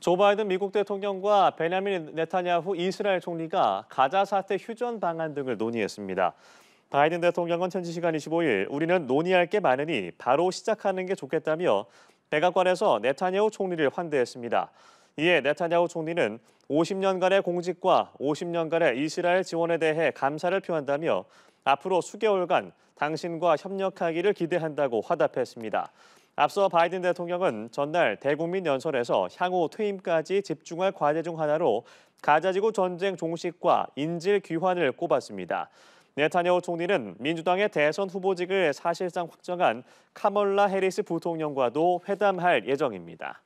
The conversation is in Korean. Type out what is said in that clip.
조 바이든 미국 대통령과 베냐민 네타냐후 이스라엘 총리가 가자 사태 휴전 방안 등을 논의했습니다. 바이든 대통령은 현지 시간 25일 우리는 논의할 게 많으니 바로 시작하는 게 좋겠다며 백악관에서 네타냐후 총리를 환대했습니다. 이에 네타냐후 총리는 50년간의 공직과 50년간의 이스라엘 지원에 대해 감사를 표한다며 앞으로 수개월간 당신과 협력하기를 기대한다고 화답했습니다. 앞서 바이든 대통령은 전날 대국민 연설에서 향후 퇴임까지 집중할 과제 중 하나로 가자지구 전쟁 종식과 인질 귀환을 꼽았습니다. 네타냐후 총리는 민주당의 대선 후보직을 사실상 확정한 카멀라 해리스 부통령과도 회담할 예정입니다.